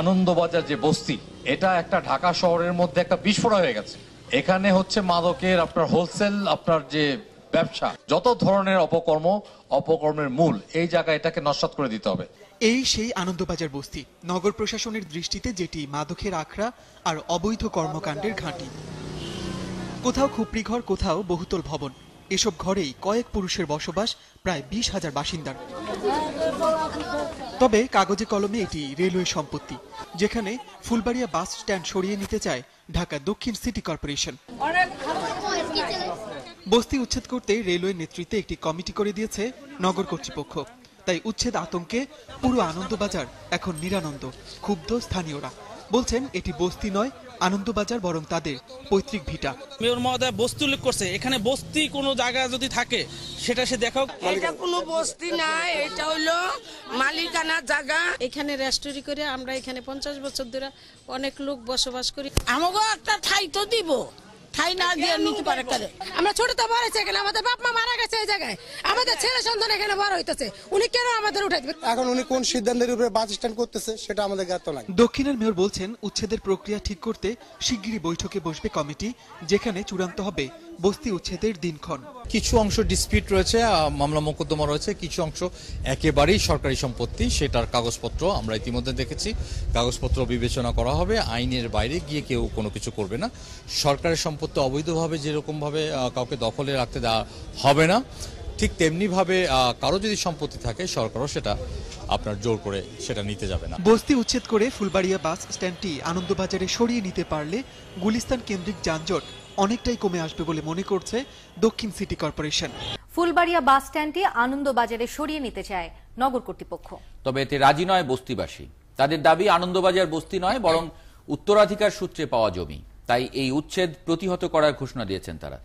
আনন্দবাজার যে বস্তি এটা একটা ঢাকা শহরের মধ্যে একটা বিস্ফোরণ হয়ে গেছে এখানে হচ্ছে মাদকের আপনার হোলসেল আপনার যে ব্যবসা যত ধরনের অপকর্ম অপকর্মের মূল এই জায়গায় এটাকে নস্বাত করে দিতে হবে এই সেই আনন্দবাজার বস্তি নগর প্রশাসনের দৃষ্টিতে যেটি মাদকের আখড়া আর অবৈধ কর্মকাণ্ডের ঘাঁটি কোথাও খুপড়িঘর কোথাও বহুতল ভবন এসব ঘরেই কয়েক পুরুষের বসবাস প্রায় বিশ হাজার বাসিন্দার তবে কাগজে কলমে এটি রেলওয়ে সম্পত্তি যেখানে ফুলবাড়িয়া বাস স্ট্যান্ড সরিয়ে নিতে চায় ঢাকা দক্ষিণ সিটি কর্পোরেশন বস্তি উচ্ছেদ করতে রেলওয়ের নেতৃত্বে একটি কমিটি করে দিয়েছে নগর কর্তৃপক্ষ তাই উচ্ছেদ আতঙ্কে পুরো আনন্দবাজার এখন নিরানন্দ ক্ষুব্ধ স্থানীয়রা বলছেন এটি বস্তি নয় আনন্দবাজার বরং তাদের পৈতৃক ভিটা মেয়র মহোদয় বস্তু উল্লেখ করছে এখানে বস্তি কোনো জায়গা যদি থাকে সেটা সে দেখো এটা কোনো বস্তি না এটা হলো মালিকানা জায়গা এখানে রেস্টোরি করে আমরা এখানে পঞ্চাশ বছর ধরে অনেক লোক বসবাস করি আমাকেও একটা ঠাই তো দিব খাই না দিয়ে নিতে পারে কাজে আমরা ছোট তো বড় হয়েছে আমাদের বাপ মা মারা গেছে এই জায়গায় আমাদের আচ্ছা। ছেলে সন্তান এখানে বড় হইতেছে উনি কেন আমাদের উঠাই এখন উনি কোন সিদ্ধান্তের উপরে বাস স্ট্যান্ড করতেছে সেটা আমাদের জ্ঞাত নাই দক্ষিণের মেয়র বলছেন উচ্ছেদের প্রক্রিয়া ঠিক করতে শিগগিরই বৈঠকে বসবে কমিটি যেখানে চূড়ান্ত হবে বস্তি উচ্ছেদের দিনক্ষণ কিছু অংশ ডিসপিউট রয়েছে মামলা মোকদ্দমা রয়েছে কিছু অংশ একেবারেই সরকারি সম্পত্তি সেটার কাগজপত্র আমরা ইতিমধ্যে দেখেছি কাগজপত্র বিবেচনা করা হবে আইনের বাইরে গিয়ে কেউ কোনো কিছু করবে না সরকারের সম্পত্তি অবৈধভাবে যেরকমভাবে কাউকে দখলে রাখতে দেওয়া হবে না ঠিক তেমনিভাবে কারো যদি সম্পত্তি থাকে সরকারও সেটা আপনার জোর করে সেটা নিতে যাবে না বস্তি উচ্ছেদ করে ফুলবাড়িয়া বাস স্ট্যান্ডটি আনন্দবাজারে সরিয়ে নিতে পারলে গুলিস্তান কেন্দ্রিক যানজট অনেকটাই কমে আসবে বলে মনে করছে দক্ষিণ সিটি কর্পোরেশন ফুলবাড়িয়া বাস স্ট্যান্ডটি আনন্দবাজারে সরিয়ে নিতে চায় নগর কর্তৃপক্ষ তবে এতে রাজি নয় বস্তিবাসী তাদের দাবি আনন্দবাজার বস্তি নয় বরং উত্তরাধিকার সূত্রে পাওয়া জমি তাই এই উচ্ছেদ প্রতিহত করার ঘোষণা দিয়েছেন তারা